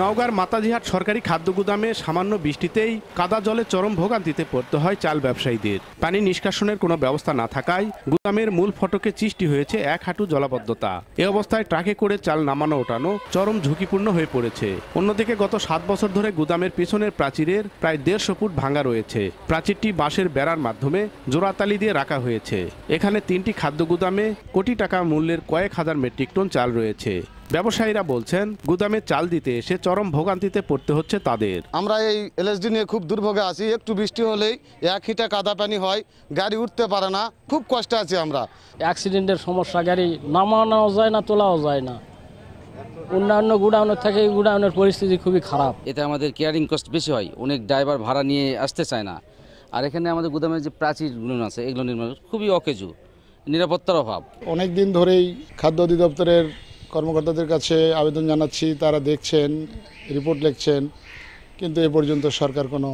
নওগাঁর মাতাজিহাট সরকারি খাদ্য গুদামে সামান্য বৃষ্টিতেই কাদা জলে চরম ভোগান্তিতে পড়তে হয় চাল ব্যবসায়ীদের পানি নিষ্কাশনের কোনো ব্যবস্থা না থাকায় গুদামের মূল ফটকে সৃষ্টি হয়েছে এক হাঁটু জলাবদ্ধতা এ অবস্থায় ট্রাকে করে চাল নামানো ওঠানো চরম ঝুঁকিপূর্ণ হয়ে পড়েছে অন্যদিকে গত সাত বছর ধরে গুদামের পেছনের প্রাচীরের প্রায় দেড়শো ফুট ভাঙা রয়েছে প্রাচীরটি বাঁশের বেড়ার মাধ্যমে জোড়াতালি দিয়ে রাখা হয়েছে এখানে তিনটি খাদ্য গুদামে কোটি টাকা মূল্যের কয়েক হাজার মেট্রিক টন চাল রয়েছে ব্যবসায়ীরা বলছেন গুদামে চাল দিতে এসে চরম ভোগান্তিতে পড়তে হচ্ছে তাদের আমরা এই এলএসডি নিয়ে খুব দুর্ভোগে আছি একটু বৃষ্টি হলেই এক হিটা কাদা পানি হয় গাড়ি উঠতে পারে না খুব কষ্টে আছি আমরা অ্যাক্সিডেন্টের সমস্যা গাড়ি নামানো যায় না তোলাও যায় না অন্যান্য গুডাউনের থেকে গুডাউনের পরিস্থিতি খুবই খারাপ এতে আমাদের কেয়ারিং কস্ট বেশি হয় অনেক ড্রাইভার ভাড়া নিয়ে আসতে চায় না আর এখানে আমাদের গুদামের যে প্রাচীরগুলো আছে এগুলো নির্মাণ খুবই অকেজু নিরাপত্তার অভাব অনেক দিন ধরেই খাদ্য অধিদপ্তরের কর্মকর্তাদের কাছে আবেদন জানাচ্ছি তারা দেখছেন রিপোর্ট লিখছেন কিন্তু এ পর্যন্ত সরকার কোনো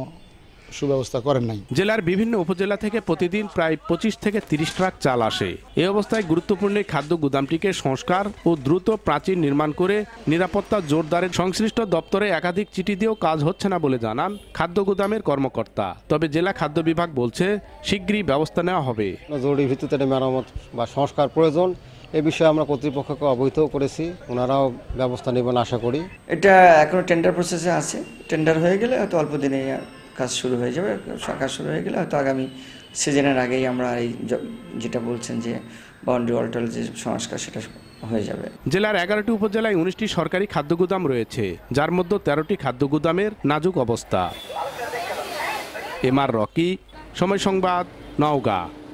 সুব্যবস্থা করেন নাই জেলার বিভিন্ন উপজেলা থেকে প্রতিদিন প্রায় পঁচিশ থেকে তিরিশ ট্রাক চাল আসে এ অবস্থায় গুরুত্বপূর্ণ খাদ্য গুদামটিকে সংস্কার ও দ্রুত প্রাচীর নির্মাণ করে নিরাপত্তা জোরদারের সংশ্লিষ্ট দপ্তরে একাধিক চিঠি দিয়েও কাজ হচ্ছে না বলে জানান খাদ্য গুদামের কর্মকর্তা তবে জেলা খাদ্য বিভাগ বলছে শীঘ্রই ব্যবস্থা নেওয়া হবে জরুরি ভিত্তিতে মেরামত বা সংস্কার প্রয়োজন এ বিষয়ে আমরা কর্তৃপক্ষকে অবহিত করেছি ওনারাও ব্যবস্থা নেবেন আশা করি এটা এখনো টেন্ডার প্রসেসে আছে টেন্ডার হয়ে গেলে হয়তো অল্প দিনে কাজ শুরু হয়ে যাবে কাজ শুরু হয়ে গেলে হয়তো আগামী সিজনের আগেই আমরা এই যেটা বলছেন যে বাউন্ডারি অল্টাল যে সংস্কার সেটা হয়ে যাবে জেলার এগারোটি উপজেলায় উনিশটি সরকারি খাদ্য গুদাম রয়েছে যার মধ্যে তেরোটি খাদ্য গুদামের নাজুক অবস্থা এম আর রকি সময় সংবাদ নওগাঁ